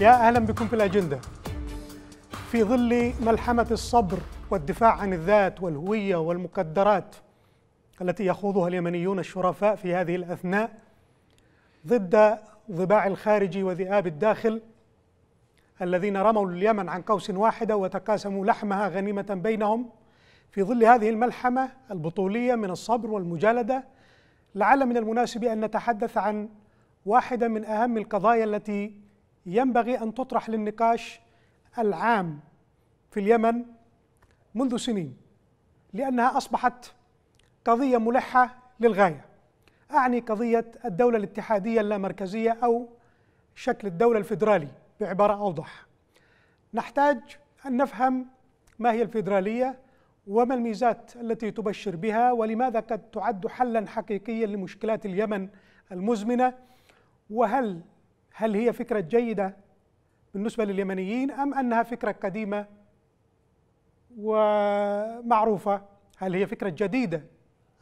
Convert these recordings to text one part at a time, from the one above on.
يا أهلا بكم في الأجندة في ظل ملحمة الصبر والدفاع عن الذات والهوية والمقدرات التي يخوضها اليمنيون الشرفاء في هذه الأثناء ضد ضباع الخارجي وذئاب الداخل الذين رموا اليمن عن قوس واحدة وتقاسموا لحمها غنيمة بينهم في ظل هذه الملحمة البطولية من الصبر والمجالدة لعل من المناسب أن نتحدث عن واحدة من أهم القضايا التي ينبغي أن تطرح للنقاش العام في اليمن منذ سنين لأنها أصبحت قضية ملحة للغاية أعني قضية الدولة الاتحادية اللامركزية أو شكل الدولة الفيدرالي بعبارة أوضح نحتاج أن نفهم ما هي الفيدرالية وما الميزات التي تبشر بها ولماذا قد تعد حلا حقيقيا لمشكلات اليمن المزمنة وهل هل هي فكرة جيدة بالنسبة لليمنيين أم أنها فكرة قديمة ومعروفة هل هي فكرة جديدة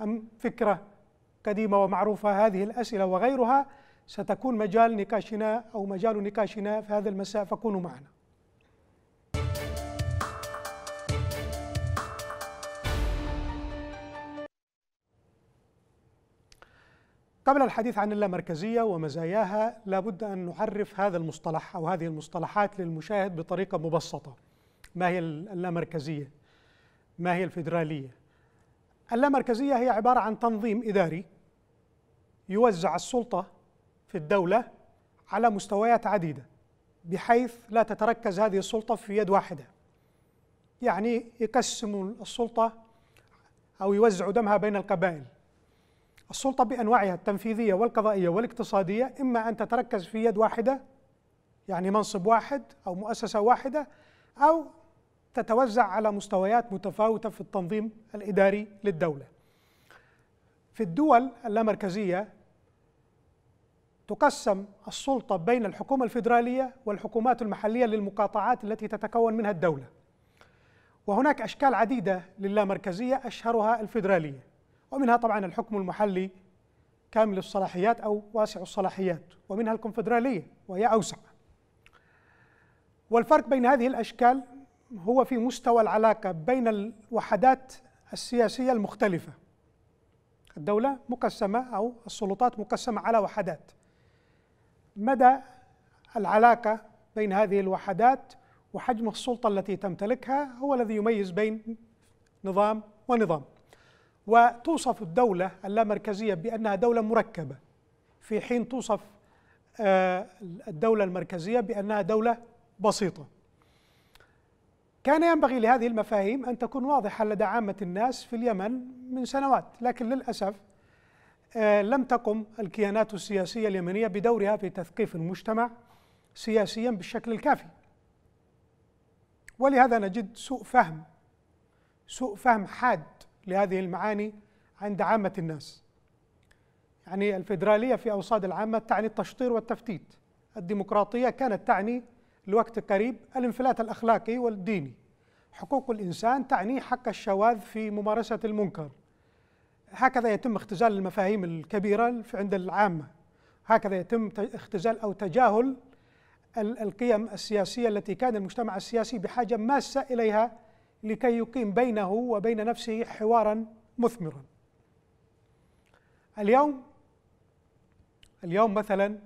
أم فكرة قديمة ومعروفة هذه الأسئلة وغيرها ستكون مجال نقاشنا أو مجال نقاشنا في هذا المساء فكونوا معنا قبل الحديث عن اللامركزية ومزاياها لابد أن نعرف هذا المصطلح أو هذه المصطلحات للمشاهد بطريقة مبسطة ما هي اللامركزية؟ ما هي الفيدرالية؟ اللامركزية هي عبارة عن تنظيم إداري يوزع السلطة في الدولة على مستويات عديدة بحيث لا تتركز هذه السلطة في يد واحدة يعني يقسم السلطة أو يوزع دمها بين القبائل السلطة بأنواعها التنفيذية والقضائية والاقتصادية إما أن تتركز في يد واحدة يعني منصب واحد أو مؤسسة واحدة أو تتوزع على مستويات متفاوتة في التنظيم الإداري للدولة في الدول اللامركزية تقسم السلطة بين الحكومة الفيدرالية والحكومات المحلية للمقاطعات التي تتكون منها الدولة وهناك أشكال عديدة للامركزية أشهرها الفيدرالية ومنها طبعا الحكم المحلي كامل الصلاحيات أو واسع الصلاحيات ومنها الكونفدرالية وهي أوسع والفرق بين هذه الأشكال هو في مستوى العلاقة بين الوحدات السياسية المختلفة الدولة مقسمة أو السلطات مقسمة على وحدات مدى العلاقة بين هذه الوحدات وحجم السلطة التي تمتلكها هو الذي يميز بين نظام ونظام وتوصف الدولة اللامركزية بأنها دولة مركبة في حين توصف آه، الدولة المركزية بأنها دولة بسيطة كان ينبغي لهذه المفاهيم أن تكون واضحة لدى عامة الناس في اليمن من سنوات لكن للأسف آه، لم تقم الكيانات السياسية اليمنية بدورها في تثقيف المجتمع سياسيا بالشكل الكافي ولهذا نجد سوء فهم سوء فهم حاد لهذه المعاني عند عامة الناس يعني الفيدرالية في أوصاد العامة تعني التشطير والتفتيت الديمقراطية كانت تعني لوقت قريب الانفلات الأخلاقي والديني حقوق الإنسان تعني حق الشواذ في ممارسة المنكر هكذا يتم اختزال المفاهيم الكبيرة عند العامة هكذا يتم اختزال أو تجاهل القيم السياسية التي كان المجتمع السياسي بحاجة ماسة إليها لكي يقيم بينه وبين نفسه حوارا مثمرا اليوم اليوم مثلا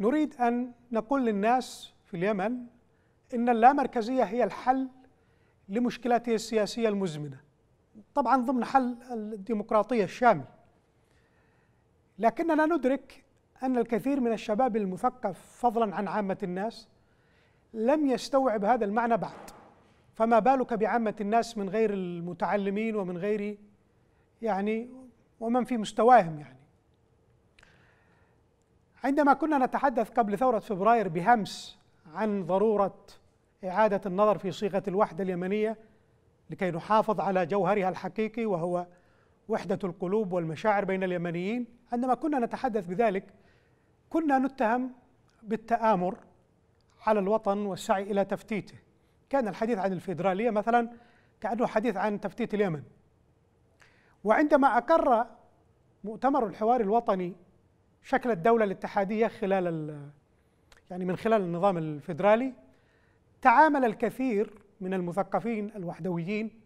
نريد أن نقول للناس في اليمن إن اللامركزية هي الحل لمشكلاته السياسية المزمنة طبعا ضمن حل الديمقراطية الشامل لكننا ندرك أن الكثير من الشباب المثقف فضلا عن عامة الناس لم يستوعب هذا المعنى بعد فما بالك بعامة الناس من غير المتعلمين ومن غير يعني ومن في مستواهم يعني عندما كنا نتحدث قبل ثورة فبراير بهمس عن ضرورة إعادة النظر في صيغة الوحدة اليمنية لكي نحافظ على جوهرها الحقيقي وهو وحدة القلوب والمشاعر بين اليمنيين عندما كنا نتحدث بذلك كنا نتهم بالتآمر على الوطن والسعي إلى تفتيته كان الحديث عن الفيدرالية مثلا كأنه حديث عن تفتيت اليمن وعندما أقر مؤتمر الحوار الوطني شكل الدولة الاتحادية خلال يعني من خلال النظام الفيدرالي تعامل الكثير من المثقفين الوحدويين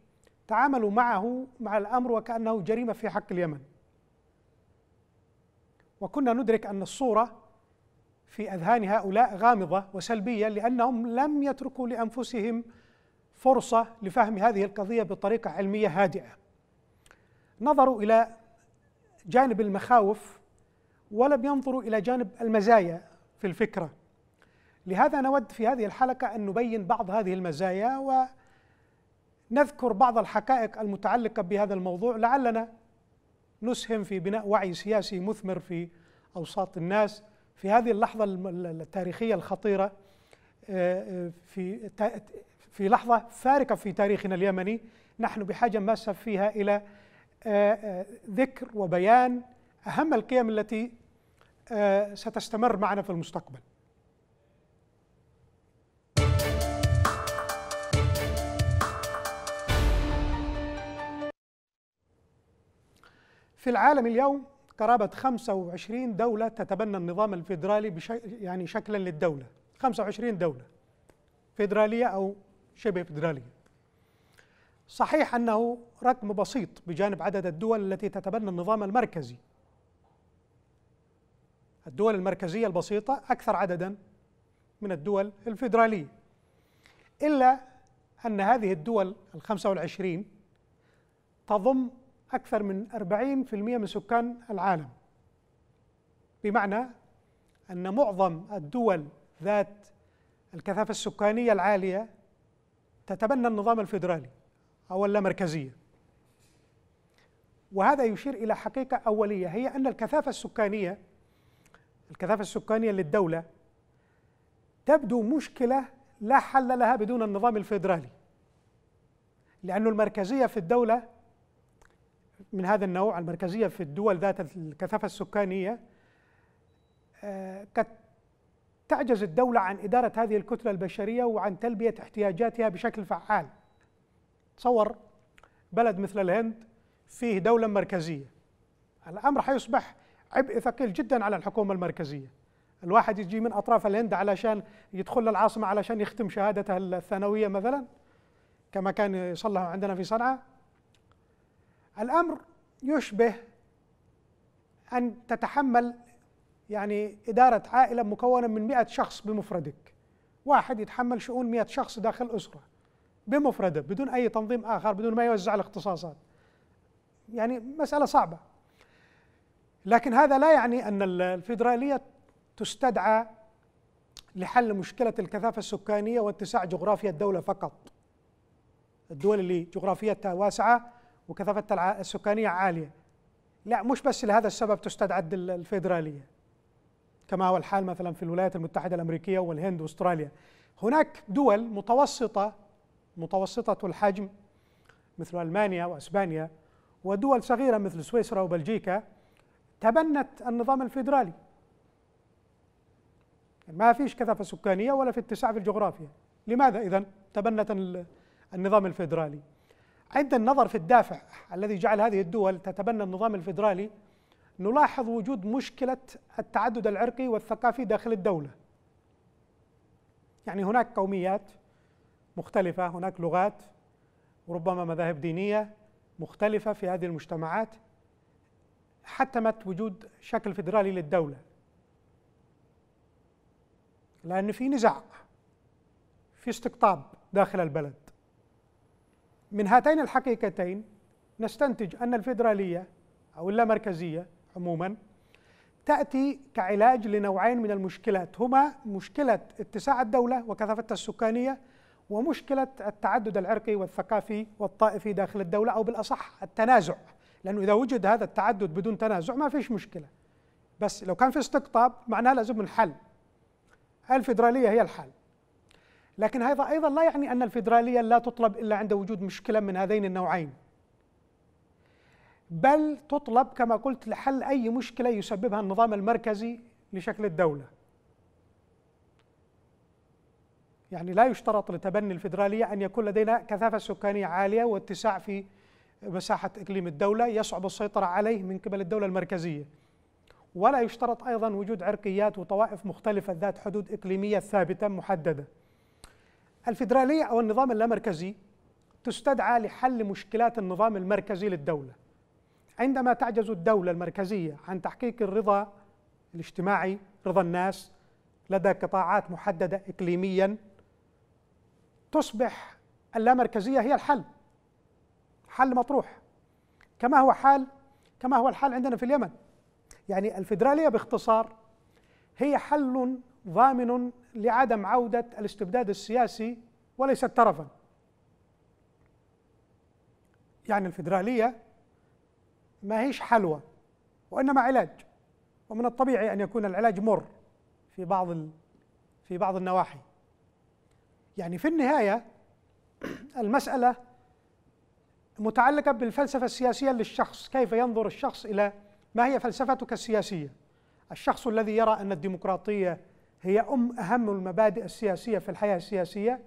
تعاملوا معه مع الأمر وكأنه جريمة في حق اليمن وكنا ندرك أن الصورة في اذهان هؤلاء غامضه وسلبيه لانهم لم يتركوا لانفسهم فرصه لفهم هذه القضيه بطريقه علميه هادئه. نظروا الى جانب المخاوف ولم ينظروا الى جانب المزايا في الفكره. لهذا نود في هذه الحلقه ان نبين بعض هذه المزايا ونذكر بعض الحقائق المتعلقه بهذا الموضوع لعلنا نسهم في بناء وعي سياسي مثمر في اوساط الناس في هذه اللحظة التاريخية الخطيرة آه، آه، في في لحظة فارقة في تاريخنا اليمني نحن بحاجة ماسة فيها إلى آه، ذكر وبيان أهم القيم التي ستستمر معنا في المستقبل في العالم اليوم قرابة 25 دولة تتبنى النظام الفيدرالي يعني شكلا للدولة 25 دولة فيدرالية أو شبه فيدرالية صحيح أنه رقم بسيط بجانب عدد الدول التي تتبنى النظام المركزي الدول المركزية البسيطة أكثر عددا من الدول الفيدرالية إلا أن هذه الدول الخمسة والعشرين تضم أكثر من 40% من سكان العالم بمعنى أن معظم الدول ذات الكثافة السكانية العالية تتبنى النظام الفيدرالي أو اللامركزية وهذا يشير إلى حقيقة أولية هي أن الكثافة السكانية الكثافة السكانية للدولة تبدو مشكلة لا حل لها بدون النظام الفيدرالي لأن المركزية في الدولة من هذا النوع المركزية في الدول ذات الكثافة السكانية آه، قد تعجز الدولة عن إدارة هذه الكتلة البشرية وعن تلبية احتياجاتها بشكل فعال تصور بلد مثل الهند فيه دولة مركزية الأمر حيصبح عبء ثقيل جدا على الحكومة المركزية الواحد يجي من أطراف الهند علشان يدخل للعاصمة علشان يختم شهادته الثانوية مثلا كما كان يصلح عندنا في صنعاء الأمر يشبه أن تتحمل يعني إدارة عائلة مكونة من 100 شخص بمفردك واحد يتحمل شؤون 100 شخص داخل أسرة بمفرده بدون أي تنظيم آخر بدون ما يوزع الاختصاصات يعني مسألة صعبة لكن هذا لا يعني أن الفيدرالية تستدعى لحل مشكلة الكثافة السكانية واتساع جغرافيا الدولة فقط الدول اللي جغرافيتها واسعة وكثافة السكانية عالية لا مش بس لهذا السبب تستدعد الفيدرالية كما هو الحال مثلا في الولايات المتحدة الأمريكية والهند واستراليا هناك دول متوسطة متوسطة الحجم مثل ألمانيا وأسبانيا ودول صغيرة مثل سويسرا وبلجيكا تبنت النظام الفيدرالي يعني ما فيش كثافة سكانية ولا في اتساع في الجغرافيا لماذا إذا تبنت النظام الفيدرالي عند النظر في الدافع الذي جعل هذه الدول تتبنى النظام الفيدرالي نلاحظ وجود مشكلة التعدد العرقي والثقافي داخل الدولة يعني هناك قوميات مختلفة هناك لغات وربما مذاهب دينية مختلفة في هذه المجتمعات حتمت وجود شكل فيدرالي للدولة لأن في نزاع في استقطاب داخل البلد من هاتين الحقيقتين نستنتج أن الفيدرالية أو اللامركزية عموما تأتي كعلاج لنوعين من المشكلات هما مشكلة اتساع الدولة وكثافتها السكانية ومشكلة التعدد العرقي والثقافي والطائفي داخل الدولة أو بالأصح التنازع لأنه إذا وجد هذا التعدد بدون تنازع ما فيش مشكلة بس لو كان في استقطاب معناه لازم نحل الفيدرالية هي الحل لكن هذا أيضا لا يعني أن الفيدرالية لا تطلب إلا عند وجود مشكلة من هذين النوعين بل تطلب كما قلت لحل أي مشكلة يسببها النظام المركزي لشكل الدولة يعني لا يشترط لتبني الفيدرالية أن يكون لدينا كثافة سكانية عالية واتساع في مساحة إقليم الدولة يصعب السيطرة عليه من قبل الدولة المركزية ولا يشترط أيضا وجود عرقيات وطوائف مختلفة ذات حدود إقليمية ثابتة محددة الفيدرالية أو النظام اللامركزي تستدعى لحل مشكلات النظام المركزي للدولة عندما تعجز الدولة المركزية عن تحقيق الرضا الاجتماعي رضا الناس لدى قطاعات محددة إقليميا تصبح اللامركزية هي الحل حل مطروح كما هو حال كما هو الحال عندنا في اليمن يعني الفيدرالية باختصار هي حل ضامن لعدم عودة الاستبداد السياسي وليست ترفا يعني الفيدرالية ما هيش حلوى وإنما علاج ومن الطبيعي أن يكون العلاج مر في بعض في بعض النواحي يعني في النهاية المسألة متعلقة بالفلسفة السياسية للشخص كيف ينظر الشخص إلى ما هي فلسفتك السياسية الشخص الذي يرى أن الديمقراطية هي أم أهم المبادئ السياسية في الحياة السياسية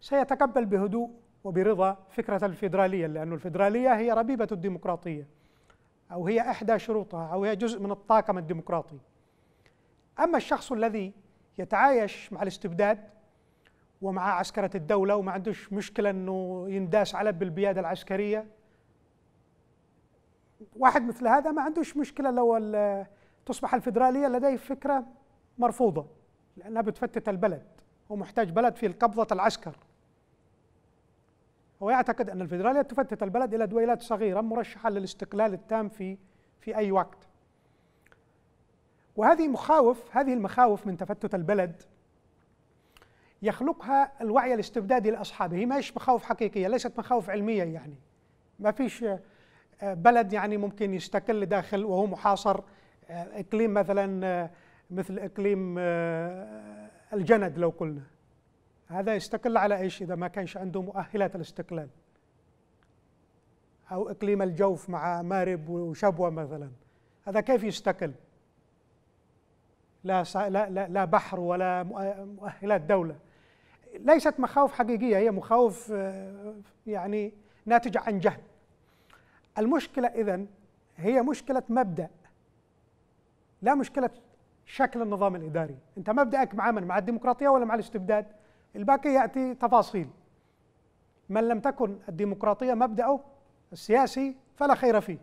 سيتقبل بهدوء وبرضا فكرة الفيدرالية لأن الفيدرالية هي ربيبة الديمقراطية أو هي إحدى شروطها أو هي جزء من الطاقم الديمقراطي أما الشخص الذي يتعايش مع الاستبداد ومع عسكرة الدولة وما عندوش مشكلة أنه ينداس على بالبيادة العسكرية واحد مثل هذا ما عندوش مشكلة لو تصبح الفيدرالية لديه فكرة مرفوضة لأنها بتفتت البلد ومحتاج بلد في القبضة العسكر هو يعتقد أن الفيدرالية تفتت البلد إلى دويلات صغيرة مرشحة للاستقلال التام في في أي وقت وهذه مخاوف هذه المخاوف من تفتت البلد يخلقها الوعي الاستبدادي لاصحابه، هي مش مخاوف حقيقيه، ليست مخاوف علميه يعني. ما فيش آه، بلد يعني ممكن يستقل داخل وهو محاصر، آه، اقليم مثلا آه، مثل اقليم آه، الجند لو قلنا هذا يستقل على ايش اذا ما كانش عنده مؤهلات الاستقلال او اقليم الجوف مع مارب وشبوه مثلا هذا كيف يستقل لا لا لا بحر ولا مؤهلات دوله ليست مخاوف حقيقيه هي مخاوف آه، يعني ناتجه عن جهل المشكله اذا هي مشكله مبدا لا مشكله شكل النظام الاداري انت مبداك معامل مع الديمقراطيه ولا مع الاستبداد الباقي ياتي تفاصيل من لم تكن الديمقراطيه مبداه السياسي فلا خير فيه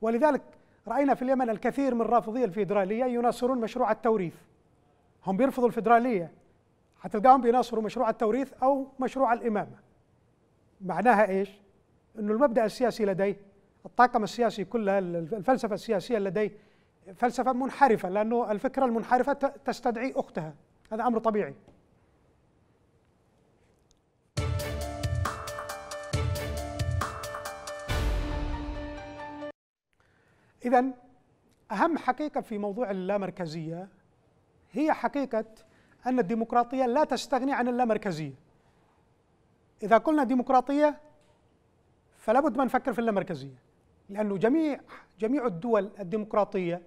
ولذلك راينا في اليمن الكثير من رافضي الفيدراليه يناصرون مشروع التوريث هم بيرفضوا الفيدراليه هتلقاهم بيناصروا مشروع التوريث او مشروع الامامه معناها ايش انه المبدا السياسي لديه الطاقم السياسي كلها الفلسفه السياسيه لديه فلسفه منحرفه لانه الفكره المنحرفه تستدعي اختها هذا امر طبيعي اذا اهم حقيقه في موضوع اللامركزيه هي حقيقه ان الديمقراطيه لا تستغني عن اللامركزيه اذا قلنا ديمقراطيه فلا بد ما نفكر في اللامركزيه لانه جميع جميع الدول الديمقراطيه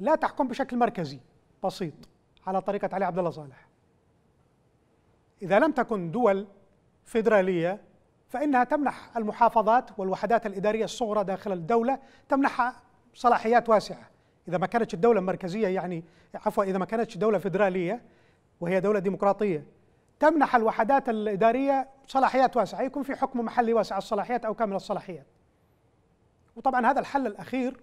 لا تحكم بشكل مركزي بسيط على طريقة علي عبد الله صالح إذا لم تكن دول فيدرالية فإنها تمنح المحافظات والوحدات الإدارية الصغرى داخل الدولة تمنحها صلاحيات واسعة إذا ما كانتش الدولة مركزية يعني عفوا إذا ما كانتش دولة فيدرالية وهي دولة ديمقراطية تمنح الوحدات الإدارية صلاحيات واسعة يكون في حكم محلي واسع الصلاحيات أو كامل الصلاحيات وطبعا هذا الحل الأخير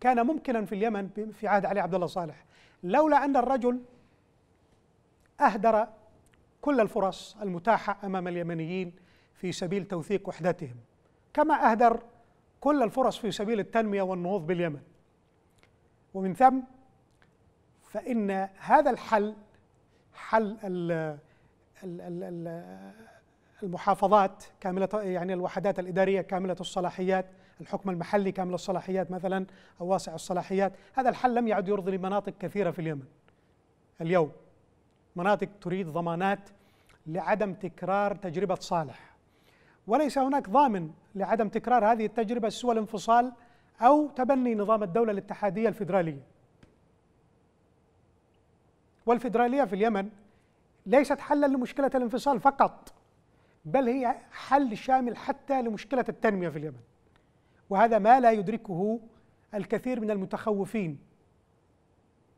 كان ممكنا في اليمن في عهد علي عبد الله صالح لولا أن الرجل أهدر كل الفرص المتاحة أمام اليمنيين في سبيل توثيق وحدتهم كما أهدر كل الفرص في سبيل التنمية والنهوض باليمن ومن ثم فإن هذا الحل حل المحافظات كاملة يعني الوحدات الإدارية كاملة الصلاحيات الحكم المحلي كامل الصلاحيات مثلا أو واسع الصلاحيات هذا الحل لم يعد يرضي لمناطق كثيرة في اليمن اليوم مناطق تريد ضمانات لعدم تكرار تجربة صالح وليس هناك ضامن لعدم تكرار هذه التجربة سوى الانفصال أو تبني نظام الدولة الاتحادية الفيدرالية والفيدرالية في اليمن ليست حلا لمشكلة الانفصال فقط بل هي حل شامل حتى لمشكلة التنمية في اليمن وهذا ما لا يدركه الكثير من المتخوفين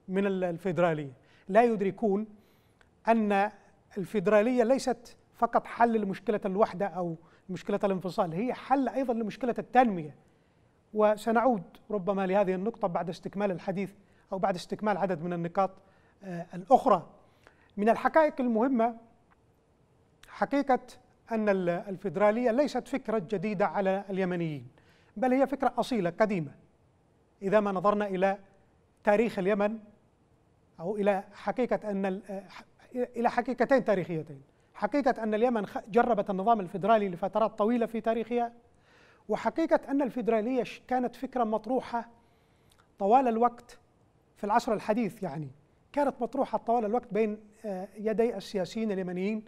من الفيدرالية لا يدركون أن الفيدرالية ليست فقط حل لمشكلة الوحدة أو مشكلة الانفصال هي حل أيضا لمشكلة التنمية وسنعود ربما لهذه النقطة بعد استكمال الحديث أو بعد استكمال عدد من النقاط آه، الأخرى من الحقائق المهمة حقيقة أن الفيدرالية ليست فكرة جديدة على اليمنيين بل هي فكرة أصيلة قديمة إذا ما نظرنا إلى تاريخ اليمن أو إلى حقيقة أن إلى حقيقتين تاريخيتين حقيقة أن اليمن جربت النظام الفيدرالي لفترات طويلة في تاريخها وحقيقة أن الفيدرالية كانت فكرة مطروحة طوال الوقت في العصر الحديث يعني كانت مطروحة طوال الوقت بين آه، يدي السياسيين اليمنيين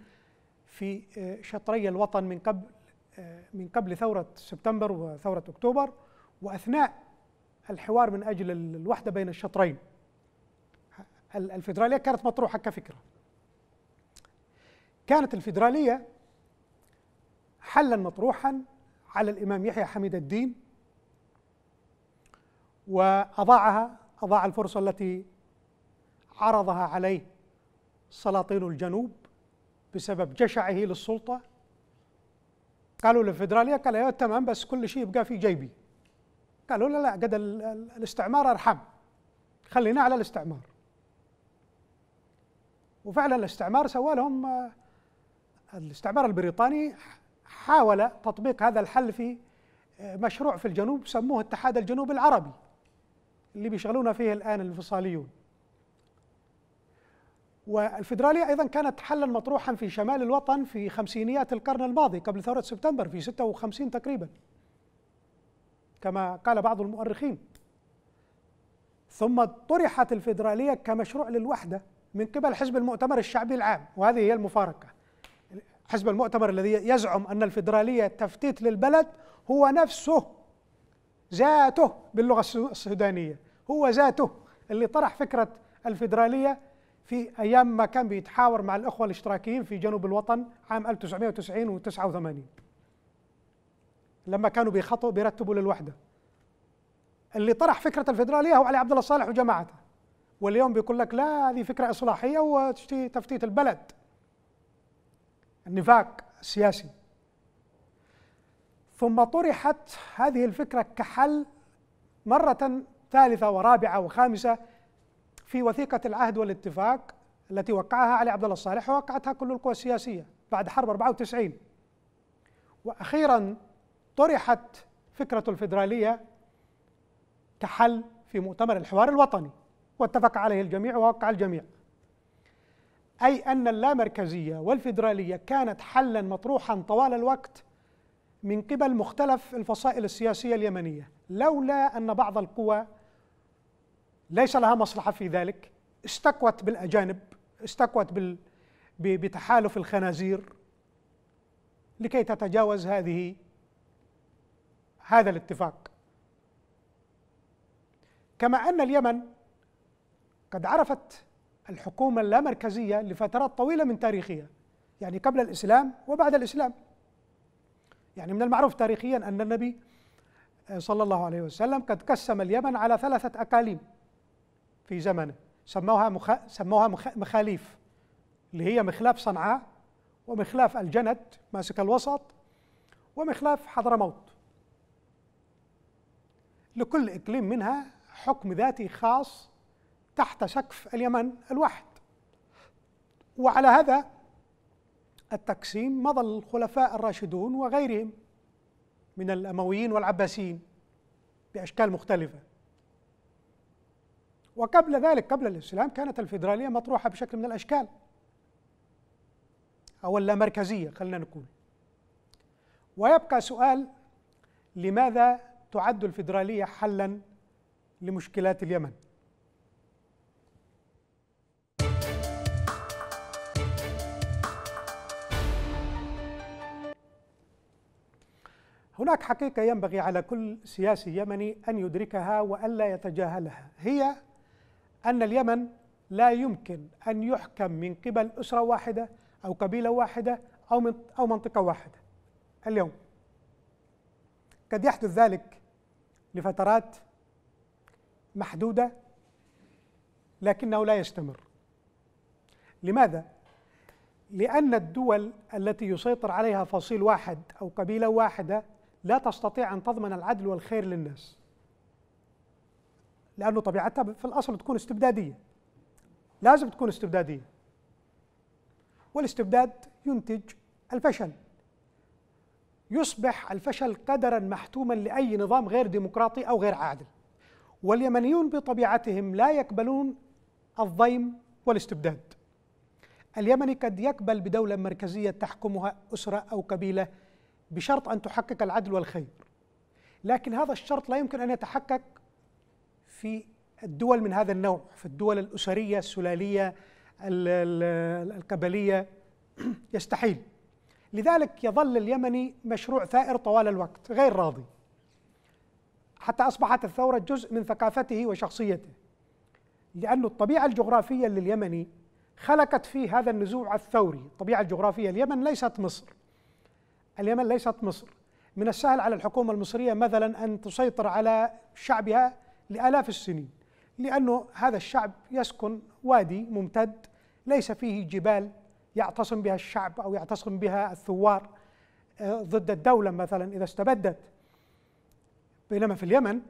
في آه، شطري الوطن من قبل آه، من قبل ثورة سبتمبر وثورة أكتوبر وأثناء الحوار من أجل الوحدة بين الشطرين الفيدرالية كانت مطروحة كفكرة كانت الفيدرالية حلا مطروحا على الإمام يحيى حميد الدين وأضاعها أضاع الفرصة التي عرضها عليه سلاطين الجنوب بسبب جشعه للسلطة قالوا للفدراليه قال ايوه تمام بس كل شيء يبقى في جيبي قالوا لا لا قد الاستعمار ارحم خلينا على الاستعمار وفعلا الاستعمار سوى لهم آه، الاستعمار البريطاني حاول تطبيق هذا الحل في آه، مشروع في الجنوب سموه اتحاد الجنوب العربي اللي بيشغلونا فيه الان الانفصاليون والفيدرالية أيضا كانت حلا مطروحا في شمال الوطن في خمسينيات القرن الماضي قبل ثورة سبتمبر في 56 تقريبا كما قال بعض المؤرخين ثم طرحت الفيدرالية كمشروع للوحدة من قبل حزب المؤتمر الشعبي العام وهذه هي المفارقة حزب المؤتمر الذي يزعم أن الفيدرالية تفتيت للبلد هو نفسه ذاته باللغة السودانية هو ذاته اللي طرح فكرة الفيدرالية في ايام ما كان بيتحاور مع الاخوه الاشتراكيين في جنوب الوطن عام 1990 و89 لما كانوا بيخطوا بيرتبوا للوحده اللي طرح فكره الفدراليه هو علي عبد الله صالح وجماعته واليوم بيقول لك لا هذه فكره اصلاحيه تفتيت البلد النفاق السياسي ثم طرحت هذه الفكره كحل مره ثالثه ورابعه وخامسه في وثيقة العهد والاتفاق التي وقعها علي عبد الله الصالح ووقعتها كل القوى السياسية بعد حرب 94 وأخيرا طرحت فكرة الفيدرالية كحل في مؤتمر الحوار الوطني واتفق عليه الجميع ووقع الجميع أي أن اللامركزية والفيدرالية كانت حلا مطروحا طوال الوقت من قبل مختلف الفصائل السياسية اليمنية لولا أن بعض القوى ليس لها مصلحه في ذلك استكوت بالاجانب استكوت بال بتحالف الخنازير لكي تتجاوز هذه هذا الاتفاق كما ان اليمن قد عرفت الحكومه اللامركزيه لفترات طويله من تاريخها يعني قبل الاسلام وبعد الاسلام يعني من المعروف تاريخيا ان النبي صلى الله عليه وسلم قد قسم اليمن على ثلاثه اقاليم في زمنه سموها مخ... سموها مخ... مخاليف اللي هي مخلاف صنعاء ومخلاف الجند ماسك الوسط ومخلاف حضرموت لكل إقليم منها حكم ذاتي خاص تحت سقف اليمن الواحد وعلى هذا التقسيم مضى الخلفاء الراشدون وغيرهم من الأمويين والعباسيين بأشكال مختلفة وقبل ذلك قبل الاسلام كانت الفيدرالية مطروحة بشكل من الأشكال أو اللامركزية خلينا نقول ويبقى سؤال لماذا تعد الفيدرالية حلا لمشكلات اليمن هناك حقيقة ينبغي على كل سياسي يمني أن يدركها وألا يتجاهلها هي أن اليمن لا يمكن أن يحكم من قبل أسرة واحدة أو قبيلة واحدة أو من أو منطقة واحدة اليوم قد يحدث ذلك لفترات محدودة لكنه لا يستمر لماذا؟ لأن الدول التي يسيطر عليها فصيل واحد أو قبيلة واحدة لا تستطيع أن تضمن العدل والخير للناس لانه طبيعتها في الاصل تكون استبداديه لازم تكون استبداديه والاستبداد ينتج الفشل يصبح الفشل قدرا محتوما لاي نظام غير ديمقراطي او غير عادل واليمنيون بطبيعتهم لا يقبلون الضيم والاستبداد اليمني قد يقبل بدوله مركزيه تحكمها اسره او قبيله بشرط ان تحقق العدل والخير لكن هذا الشرط لا يمكن ان يتحقق في الدول من هذا النوع في الدول الأسرية السلالية القبلية يستحيل لذلك يظل اليمني مشروع ثائر طوال الوقت غير راضي حتى أصبحت الثورة جزء من ثقافته وشخصيته لأن الطبيعة الجغرافية لليمني خلقت فيه هذا النزوع الثوري الطبيعة الجغرافية اليمن ليست مصر اليمن ليست مصر من السهل على الحكومة المصرية مثلا أن تسيطر على شعبها لآلاف السنين لأنه هذا الشعب يسكن وادي ممتد ليس فيه جبال يعتصم بها الشعب أو يعتصم بها الثوار آه، ضد الدولة مثلا إذا استبدت بينما في اليمن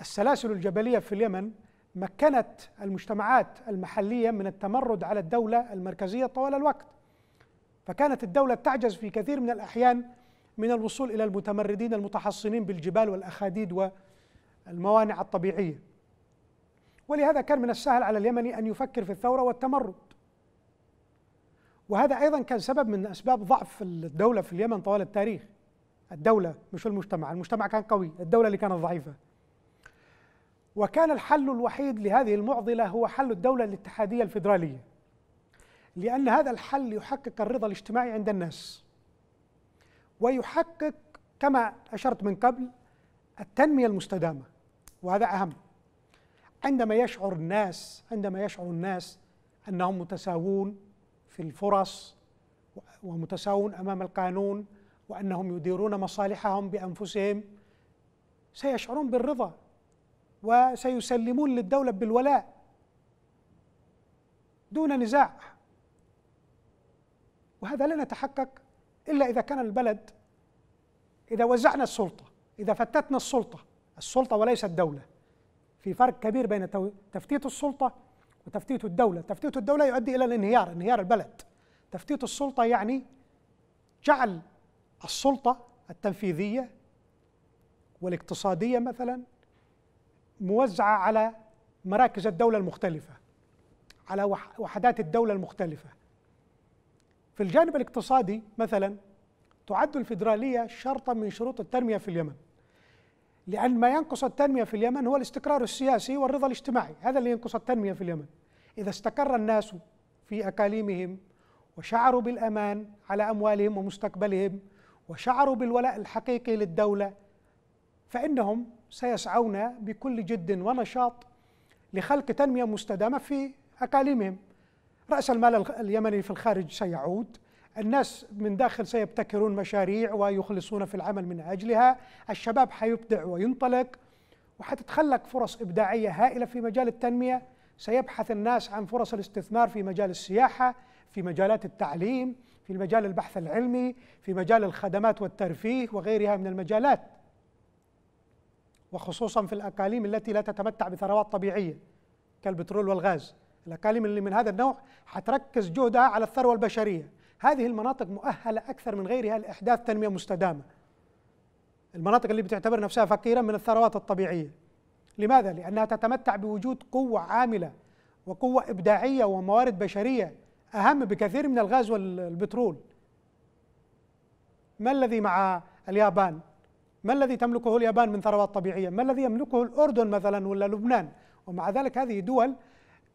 السلاسل الجبلية في اليمن مكنت المجتمعات المحلية من التمرد على الدولة المركزية طوال الوقت فكانت الدولة تعجز في كثير من الأحيان من الوصول إلى المتمردين المتحصنين بالجبال والأخاديد و الموانع الطبيعية ولهذا كان من السهل على اليمني أن يفكر في الثورة والتمرد وهذا أيضا كان سبب من أسباب ضعف الدولة في اليمن طوال التاريخ الدولة مش المجتمع المجتمع كان قوي الدولة اللي كانت ضعيفة وكان الحل الوحيد لهذه المعضلة هو حل الدولة الاتحادية الفيدرالية لأن هذا الحل يحقق الرضا الاجتماعي عند الناس ويحقق كما أشرت من قبل التنمية المستدامة وهذا أهم عندما يشعر الناس عندما يشعر الناس أنهم متساوون في الفرص ومتساوون أمام القانون وأنهم يديرون مصالحهم بأنفسهم سيشعرون بالرضا وسيسلمون للدولة بالولاء دون نزاع وهذا لن يتحقق إلا إذا كان البلد إذا وزعنا السلطة إذا فتتنا السلطة السلطة وليس الدولة في فرق كبير بين تفتيت السلطة وتفتيت الدولة تفتيت الدولة يؤدي إلى الانهيار انهيار البلد تفتيت السلطة يعني جعل السلطة التنفيذية والاقتصادية مثلا موزعة على مراكز الدولة المختلفة على وحدات الدولة المختلفة في الجانب الاقتصادي مثلا تعد الفيدرالية شرطا من شروط التنمية في اليمن لأن ما ينقص التنمية في اليمن هو الاستقرار السياسي والرضا الاجتماعي هذا اللي ينقص التنمية في اليمن إذا استقر الناس في أكاليمهم وشعروا بالأمان على أموالهم ومستقبلهم وشعروا بالولاء الحقيقي للدولة فإنهم سيسعون بكل جد ونشاط لخلق تنمية مستدامة في أكاليمهم رأس المال اليمني في الخارج سيعود الناس من داخل سيبتكرون مشاريع ويخلصون في العمل من أجلها الشباب حيبدع وينطلق وحتتخلق فرص إبداعية هائلة في مجال التنمية سيبحث الناس عن فرص الاستثمار في مجال السياحة في مجالات التعليم في مجال البحث العلمي في مجال الخدمات والترفيه وغيرها من المجالات وخصوصا في الأقاليم التي لا تتمتع بثروات طبيعية كالبترول والغاز الأقاليم اللي من هذا النوع حتركز جهدها على الثروة البشرية هذه المناطق مؤهلة أكثر من غيرها لإحداث تنمية مستدامة المناطق اللي بتعتبر نفسها فقيرة من الثروات الطبيعية لماذا؟ لأنها تتمتع بوجود قوة عاملة وقوة إبداعية وموارد بشرية أهم بكثير من الغاز والبترول ما الذي مع اليابان؟ ما الذي تملكه اليابان من ثروات طبيعية؟ ما الذي يملكه الأردن مثلا ولا لبنان؟ ومع ذلك هذه دول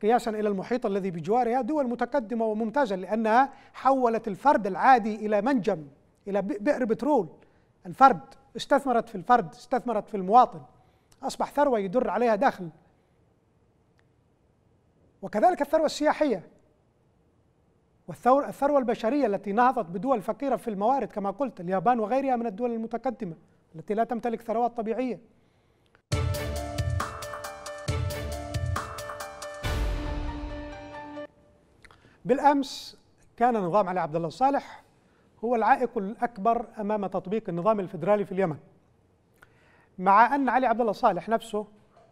قياسا الى المحيط الذي بجوارها دول متقدمه وممتازه لانها حولت الفرد العادي الى منجم الى بئر بترول الفرد استثمرت في الفرد استثمرت في المواطن اصبح ثروه يدر عليها دخل وكذلك الثروه السياحيه والثروه البشريه التي نهضت بدول فقيره في الموارد كما قلت اليابان وغيرها من الدول المتقدمه التي لا تمتلك ثروات طبيعيه بالامس كان نظام علي عبد الله الصالح هو العائق الاكبر امام تطبيق النظام الفيدرالي في اليمن. مع ان علي عبد الله صالح نفسه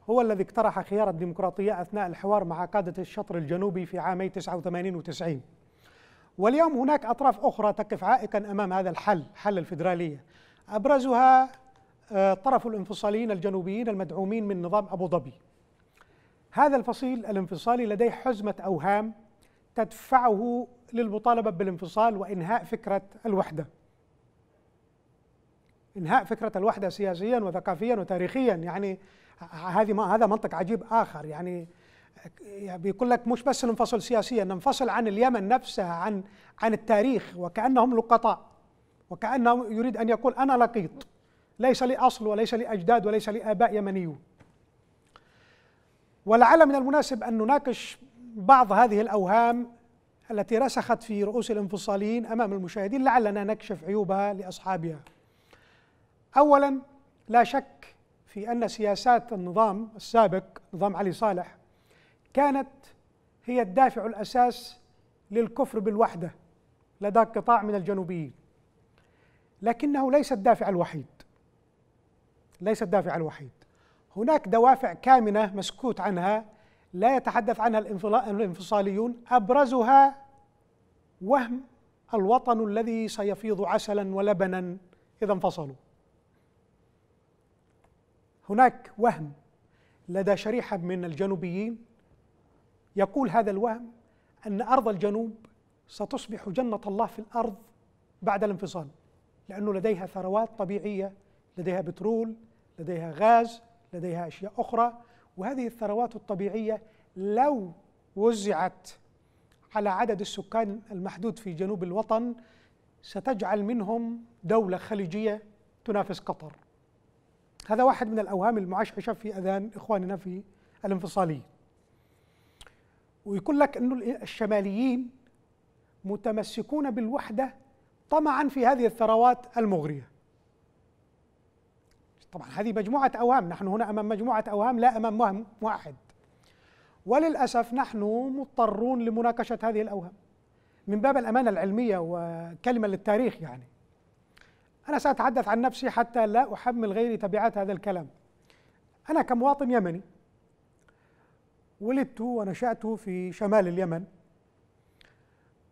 هو الذي اقترح خيار الديمقراطيه اثناء الحوار مع قاده الشطر الجنوبي في عامي 89 و90. واليوم هناك اطراف اخرى تقف عائقا امام هذا الحل، حل الفيدراليه. ابرزها آه، طرف الانفصاليين الجنوبيين المدعومين من نظام ابو ظبي. هذا الفصيل الانفصالي لديه حزمه اوهام تدفعه للمطالبه بالانفصال وانهاء فكره الوحده. انهاء فكره الوحده سياسيا وثقافيا وتاريخيا يعني هذه هذا منطق عجيب اخر يعني بيقول لك مش بس ننفصل سياسيا ننفصل عن اليمن نفسها عن عن التاريخ وكانهم لقطاء وكانه يريد ان يقول انا لقيط ليس لي اصل وليس لي اجداد وليس لي اباء يمنيون ولعل من المناسب ان نناقش بعض هذه الأوهام التي رسخت في رؤوس الانفصاليين أمام المشاهدين لعلنا نكشف عيوبها لأصحابها أولا لا شك في أن سياسات النظام السابق نظام علي صالح كانت هي الدافع الأساس للكفر بالوحدة لدى قطاع من الجنوبيين لكنه ليس الدافع الوحيد ليس الدافع الوحيد هناك دوافع كامنة مسكوت عنها لا يتحدث عنها الانفصاليون ابرزها وهم الوطن الذي سيفيض عسلا ولبنا اذا انفصلوا هناك وهم لدى شريحه من الجنوبيين يقول هذا الوهم ان ارض الجنوب ستصبح جنه الله في الارض بعد الانفصال لانه لديها ثروات طبيعيه لديها بترول لديها غاز لديها اشياء اخرى وهذه الثروات الطبيعية لو وزعت على عدد السكان المحدود في جنوب الوطن ستجعل منهم دولة خليجية تنافس قطر هذا واحد من الأوهام المعشعشة في أذان إخواننا في الانفصاليين ويقول لك أن الشماليين متمسكون بالوحدة طمعا في هذه الثروات المغرية طبعا هذه مجموعة أوهام نحن هنا أمام مجموعة أوهام لا أمام وهم واحد وللأسف نحن مضطرون لمناقشة هذه الأوهام من باب الأمانة العلمية وكلمة للتاريخ يعني أنا سأتحدث عن نفسي حتى لا أحمل غيري تبعات هذا الكلام أنا كمواطن يمني ولدت ونشأت في شمال اليمن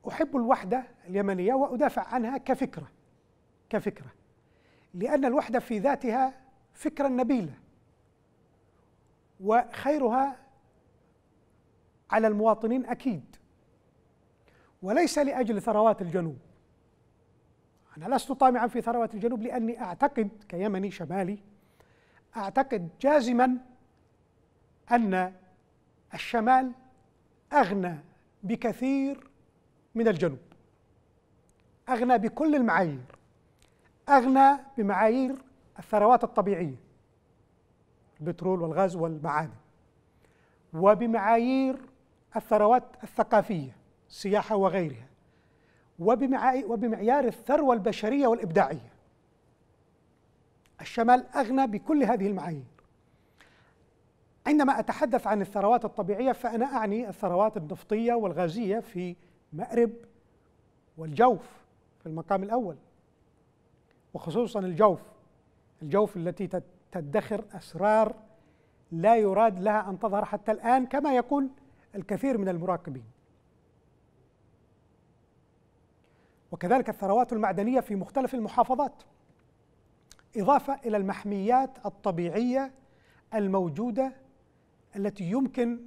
أحب الوحدة اليمنية وأدافع عنها كفكرة كفكرة لأن الوحدة في ذاتها فكرة نبيلة وخيرها على المواطنين أكيد وليس لأجل ثروات الجنوب أنا لست طامعا في ثروات الجنوب لأني أعتقد كيمني شمالي أعتقد جازما أن الشمال أغنى بكثير من الجنوب أغنى بكل المعايير أغنى بمعايير الثروات الطبيعية البترول والغاز والمعادن وبمعايير الثروات الثقافية السياحة وغيرها وبمعيار الثروة البشرية والإبداعية الشمال أغنى بكل هذه المعايير عندما أتحدث عن الثروات الطبيعية فأنا أعني الثروات النفطية والغازية في مأرب والجوف في المقام الأول وخصوصا الجوف الجوف التي تدخر أسرار لا يراد لها أن تظهر حتى الآن كما يقول الكثير من المراقبين وكذلك الثروات المعدنية في مختلف المحافظات إضافة إلى المحميات الطبيعية الموجودة التي يمكن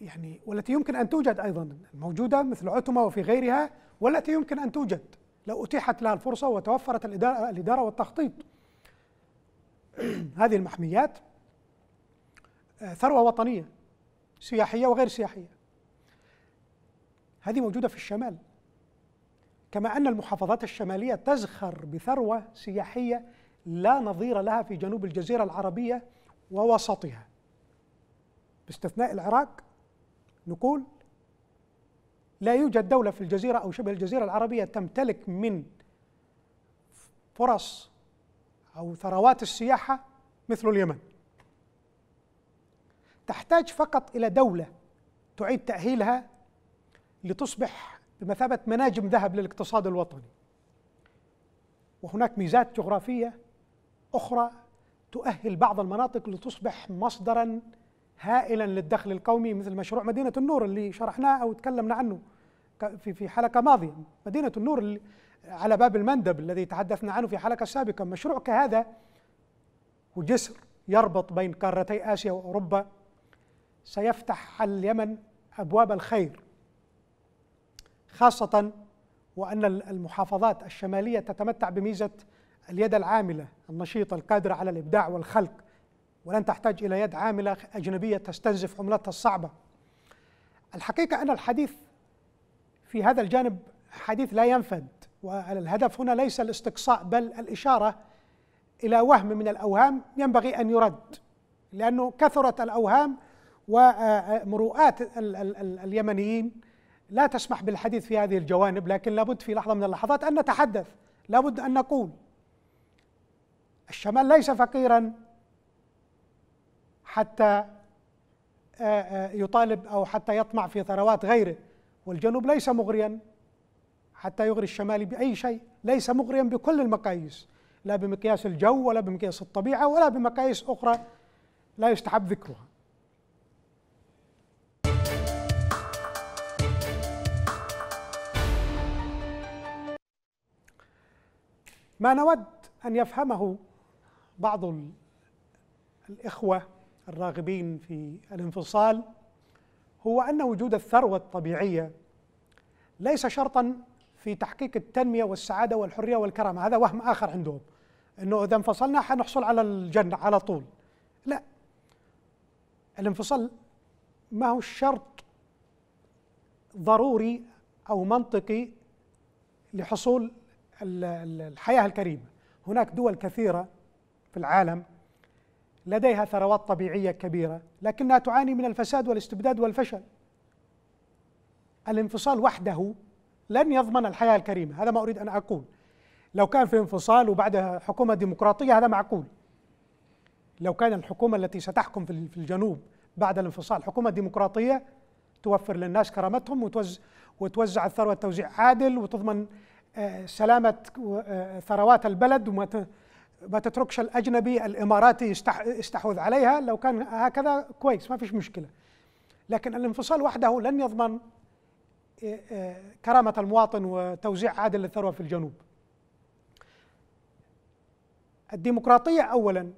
يعني والتي يمكن أن توجد أيضا الموجودة مثل عتمة وفي غيرها والتي يمكن أن توجد لو أتيحت لها الفرصة وتوفرت الإدارة, الإدارة والتخطيط هذه المحميات آه، ثروة وطنية سياحية وغير سياحية هذه موجودة في الشمال كما أن المحافظات الشمالية تزخر بثروة سياحية لا نظير لها في جنوب الجزيرة العربية ووسطها باستثناء العراق نقول لا يوجد دولة في الجزيرة أو شبه الجزيرة العربية تمتلك من فرص أو ثروات السياحة مثل اليمن تحتاج فقط إلى دولة تعيد تأهيلها لتصبح بمثابة مناجم ذهب للاقتصاد الوطني وهناك ميزات جغرافية أخرى تؤهل بعض المناطق لتصبح مصدرا هائلا للدخل القومي مثل مشروع مدينه النور اللي شرحناه او تكلمنا عنه في في حلقه ماضيه مدينه النور على باب المندب الذي تحدثنا عنه في حلقه سابقه مشروع كهذا وجسر يربط بين قارتي اسيا واوروبا سيفتح على اليمن ابواب الخير خاصه وان المحافظات الشماليه تتمتع بميزه اليد العامله النشيطه القادره على الابداع والخلق ولن تحتاج إلى يد عاملة أجنبية تستنزف عملتها الصعبة الحقيقة أن الحديث في هذا الجانب حديث لا ينفد والهدف هنا ليس الاستقصاء بل الإشارة إلى وهم من الأوهام ينبغي أن يرد لأنه كثرت الأوهام ومروءات اليمنيين لا تسمح بالحديث في هذه الجوانب لكن لابد في لحظة من اللحظات أن نتحدث لابد أن نقول الشمال ليس فقيرا حتى آه، آه، يطالب او حتى يطمع في ثروات غيره والجنوب ليس مغريا حتى يغري الشمال باي شيء ليس مغريا بكل المقاييس لا بمقياس الجو ولا بمقياس الطبيعه ولا بمقاييس اخرى لا يستحب ذكرها ما نود ان يفهمه بعض الاخوه الراغبين في الانفصال هو ان وجود الثروه الطبيعيه ليس شرطا في تحقيق التنميه والسعاده والحريه والكرامه، هذا وهم اخر عندهم انه اذا انفصلنا حنحصل على الجنه على طول. لا الانفصال ما هو الشرط ضروري او منطقي لحصول الحياه الكريمه، هناك دول كثيره في العالم لديها ثروات طبيعيه كبيره لكنها تعاني من الفساد والاستبداد والفشل الانفصال وحده لن يضمن الحياه الكريمه هذا ما اريد ان اقول لو كان في انفصال وبعدها حكومه ديمقراطيه هذا معقول لو كان الحكومه التي ستحكم في الجنوب بعد الانفصال حكومه ديمقراطيه توفر للناس كرامتهم وتوزع وتوزع الثروه توزيع عادل وتضمن آه، سلامه آه، ثروات البلد ما تتركش الاجنبي الاماراتي يستحوذ عليها لو كان هكذا كويس ما فيش مشكله لكن الانفصال وحده لن يضمن آه، آه، كرامه المواطن وتوزيع عادل للثروه في الجنوب الديمقراطيه اولا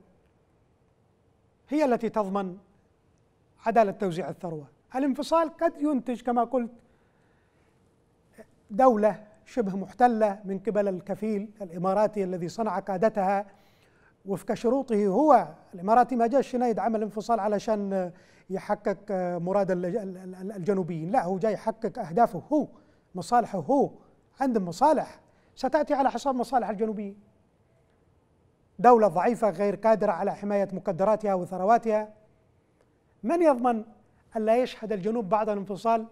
هي التي تضمن عداله توزيع الثروه الانفصال قد ينتج كما قلت دوله شبه محتلة من قبل الكفيل الإماراتي الذي صنع قادتها وفق شروطه هو الإماراتي ما جاش هنا يدعم الانفصال علشان يحقق مراد الجنوبيين لا هو جاي يحقق أهدافه هو مصالحه هو عنده مصالح ستأتي على حساب مصالح الجنوبيين دولة ضعيفة غير قادرة على حماية مقدراتها وثرواتها من يضمن ألا يشهد الجنوب بعد الانفصال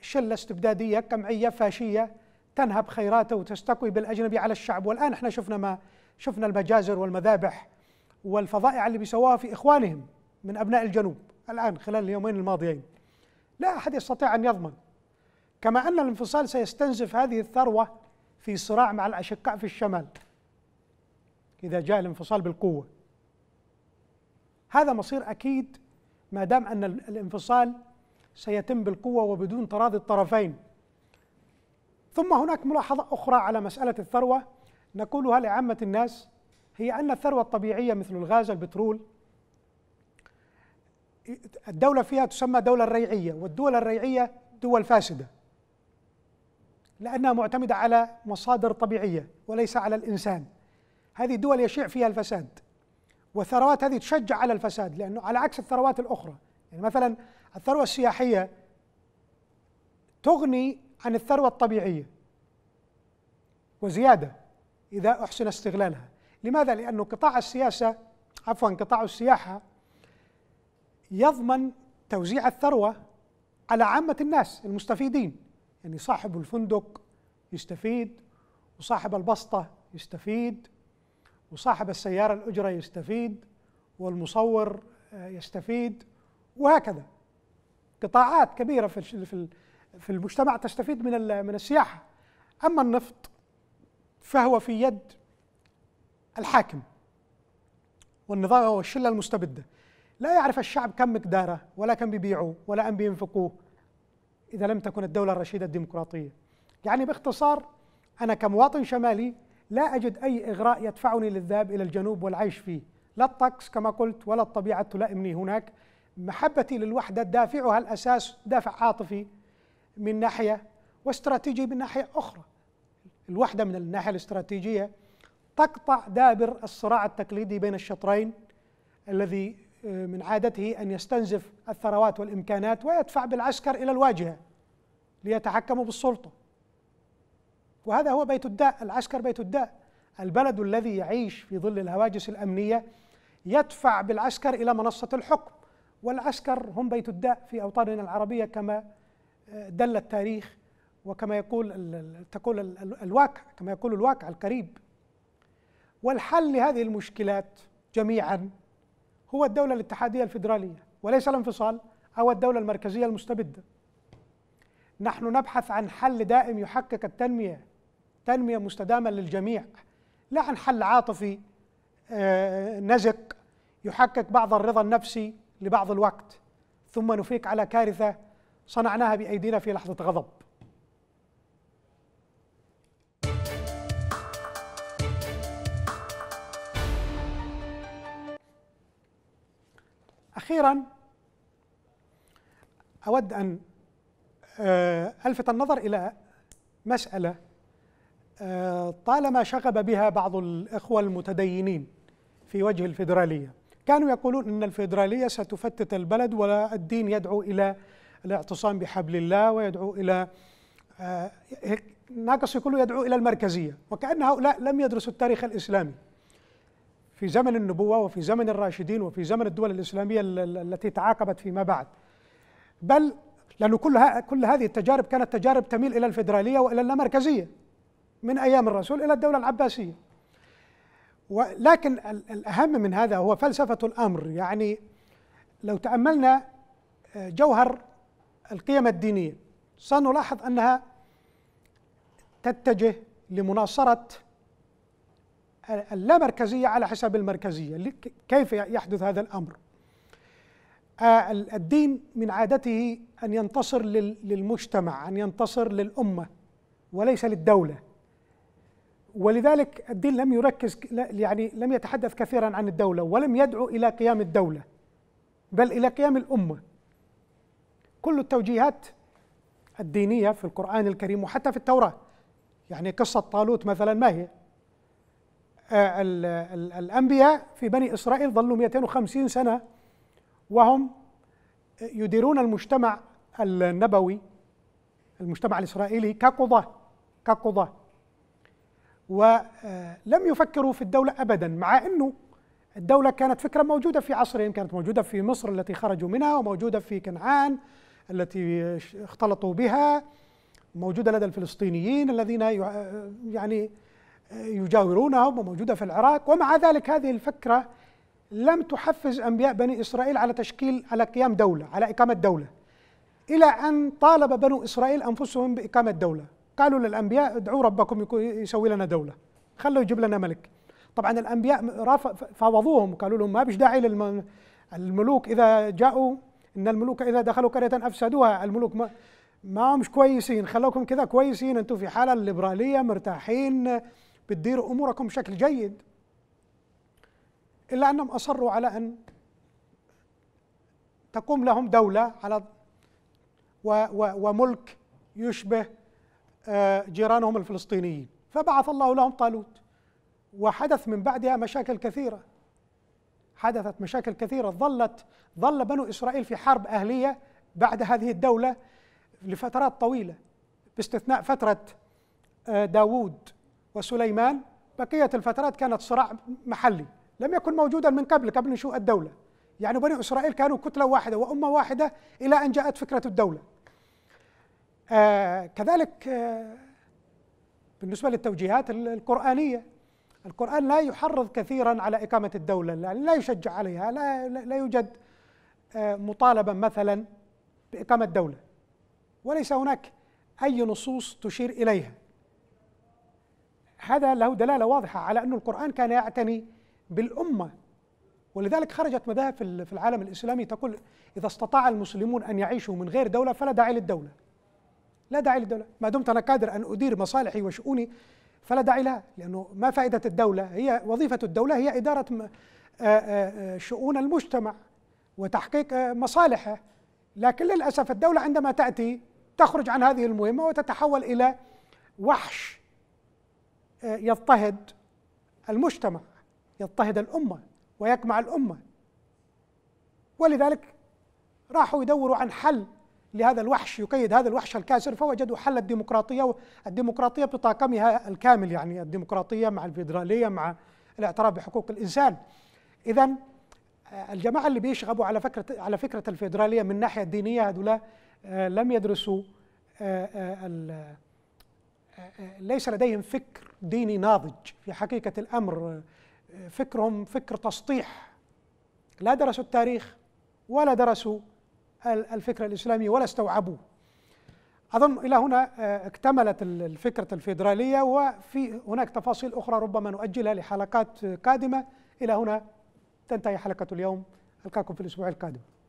شله استبداديه قمعيه فاشيه تنهب خيراته وتستقوي بالاجنبي على الشعب والان احنا شفنا ما شفنا المجازر والمذابح والفظائع اللي بيسووها في اخوانهم من ابناء الجنوب الان خلال اليومين الماضيين لا احد يستطيع ان يضمن كما ان الانفصال سيستنزف هذه الثروه في صراع مع الاشقاء في الشمال اذا جاء الانفصال بالقوه هذا مصير اكيد ما دام ان الانفصال سيتم بالقوة وبدون تراضي الطرفين ثم هناك ملاحظة أخرى على مسألة الثروة نقولها لعامة الناس هي أن الثروة الطبيعية مثل الغاز البترول الدولة فيها تسمى دولة ريعية والدول الريعية دول فاسدة لأنها معتمدة على مصادر طبيعية وليس على الإنسان هذه الدول يشيع فيها الفساد والثروات هذه تشجع على الفساد لأنه على عكس الثروات الأخرى يعني مثلا الثروة السياحية تغني عن الثروة الطبيعية وزيادة إذا أحسن استغلالها لماذا؟ لأن قطاع السياسة عفوا قطاع السياحة يضمن توزيع الثروة على عامة الناس المستفيدين يعني صاحب الفندق يستفيد وصاحب البسطة يستفيد وصاحب السيارة الأجرة يستفيد والمصور آه، يستفيد وهكذا قطاعات كبيره في في في المجتمع تستفيد من من السياحه اما النفط فهو في يد الحاكم والنظام والشله المستبده لا يعرف الشعب كم مقداره ولا كم بيبيعوه ولا ان بينفقوه اذا لم تكن الدوله الرشيده الديمقراطيه يعني باختصار انا كمواطن شمالي لا اجد اي اغراء يدفعني للذهاب الى الجنوب والعيش فيه لا الطقس كما قلت ولا الطبيعه تلائمني هناك محبتي للوحدة دافعها الأساس دافع عاطفي من ناحية واستراتيجي من ناحية أخرى الوحدة من الناحية الاستراتيجية تقطع دابر الصراع التقليدي بين الشطرين الذي آه، من عادته أن يستنزف الثروات والإمكانات ويدفع بالعسكر إلى الواجهة ليتحكموا بالسلطة وهذا هو بيت الداء العسكر بيت الداء البلد الذي يعيش في ظل الهواجس الأمنية يدفع بالعسكر إلى منصة الحكم والعسكر هم بيت الداء في أوطاننا العربية كما آه، دل التاريخ وكما يقول تقول الواقع كما يقول الواقع القريب والحل لهذه المشكلات جميعا هو الدولة الاتحادية الفيدرالية وليس الانفصال أو الدولة المركزية المستبدة نحن نبحث عن حل دائم يحقق التنمية تنمية مستدامة للجميع لا عن حل عاطفي آه، نزق يحقق بعض الرضا النفسي لبعض الوقت ثم نفيق على كارثه صنعناها بايدينا في لحظه غضب اخيرا اود ان آه، الفت النظر الى مساله آه، طالما شغب بها بعض الاخوه المتدينين في وجه الفيدراليه كانوا يقولون أن الفيدرالية ستفتت البلد والدين يدعو إلى الاعتصام بحبل الله ويدعو إلى آه، ناقص يقولوا يدعو إلى المركزية وكأن هؤلاء لم يدرسوا التاريخ الإسلامي في زمن النبوة وفي زمن الراشدين وفي زمن الدول الإسلامية التي تعاقبت فيما بعد بل لأنه كل, كل هذه التجارب كانت تجارب تميل إلى الفيدرالية وإلى اللامركزية من أيام الرسول إلى الدولة العباسية ولكن الأهم من هذا هو فلسفة الأمر يعني لو تأملنا آه، جوهر القيم الدينية سنلاحظ أنها تتجه لمناصرة اللامركزية على حساب المركزية كيف يحدث هذا الأمر آه، الدين من عادته أن ينتصر للمجتمع أن ينتصر للأمة وليس للدولة ولذلك الدين لم يركز يعني لم يتحدث كثيرا عن الدولة ولم يدعو إلى قيام الدولة بل إلى قيام الأمة كل التوجيهات الدينية في القرآن الكريم وحتى في التوراة يعني قصة طالوت مثلا ما هي آه، الأنبياء في بني إسرائيل ظلوا 250 سنة وهم يديرون المجتمع النبوي المجتمع الإسرائيلي كقضاة كقضاة ولم آه، يفكروا في الدولة أبدا مع أنه الدولة كانت فكرة موجودة في عصرهم كانت موجودة في مصر التي خرجوا منها وموجودة في كنعان التي اختلطوا بها موجودة لدى الفلسطينيين الذين يعني آه، يجاورونهم وموجودة في العراق ومع ذلك هذه الفكرة لم تحفز أنبياء بني إسرائيل على تشكيل على قيام دولة على إقامة دولة إلى أن طالب بنو إسرائيل أنفسهم بإقامة دولة قالوا للانبياء ادعوا ربكم يسوي لنا دوله خلوا يجيب لنا ملك طبعا الانبياء فاوضوهم قالوا لهم ما بيش داعي للملوك اذا جاءوا ان الملوك اذا دخلوا قريه افسدوها الملوك ما ما همش كويسين خلوكم كذا كويسين انتم في حاله الليبراليه مرتاحين بتديروا اموركم بشكل جيد الا انهم اصروا على ان تقوم لهم دوله على و و وملك يشبه آه، جيرانهم الفلسطينيين فبعث الله لهم طالوت وحدث من بعدها مشاكل كثيرة حدثت مشاكل كثيرة ظلت ظل بنو إسرائيل في حرب أهلية بعد هذه الدولة لفترات طويلة باستثناء فترة آه، داوود وسليمان بقية الفترات كانت صراع محلي لم يكن موجودا من قبل قبل نشوء الدولة يعني بني إسرائيل كانوا كتلة واحدة وأمة واحدة إلى أن جاءت فكرة الدولة آه، كذلك آه، بالنسبة للتوجيهات القرآنية القرآن لا يحرض كثيرا على إقامة الدولة لا يشجع عليها لا, لا يوجد آه، مطالبة مثلا بإقامة دولة وليس هناك أي نصوص تشير إليها هذا له دلالة واضحة على أن القرآن كان يعتني بالأمة ولذلك خرجت مذاهب في العالم الإسلامي تقول إذا استطاع المسلمون أن يعيشوا من غير دولة فلا داعي للدولة لا داعي للدولة ما دمت أنا قادر أن أدير مصالحي وشؤوني فلا داعي لها لأنه ما فائدة الدولة هي وظيفة الدولة هي إدارة آه، آه، آه، شؤون المجتمع وتحقيق مصالحه لكن للأسف الدولة عندما تأتي تخرج عن هذه المهمة وتتحول إلى وحش يضطهد المجتمع يضطهد الأمة ويكمع الأمة ولذلك راحوا يدوروا عن حل لهذا الوحش يقيد هذا الوحش الكاسر فوجدوا حل الديمقراطية الديمقراطية بطاقمها الكامل يعني الديمقراطية مع الفيدرالية مع الاعتراف بحقوق الإنسان إذا آه، الجماعة اللي بيشغبوا على فكرة على فكرة الفيدرالية من الناحية الدينية هذولا آه، لم يدرسوا آه، ليس لديهم فكر ديني ناضج في حقيقة الأمر فكرهم فكر تسطيح لا درسوا التاريخ ولا درسوا الفكر الإسلامي ولا استوعبوه أظن إلى هنا آه، اكتملت الفكرة الفيدرالية وفي هناك تفاصيل أخرى ربما نؤجلها لحلقات قادمة إلى هنا تنتهي حلقة اليوم ألقاكم في الأسبوع القادم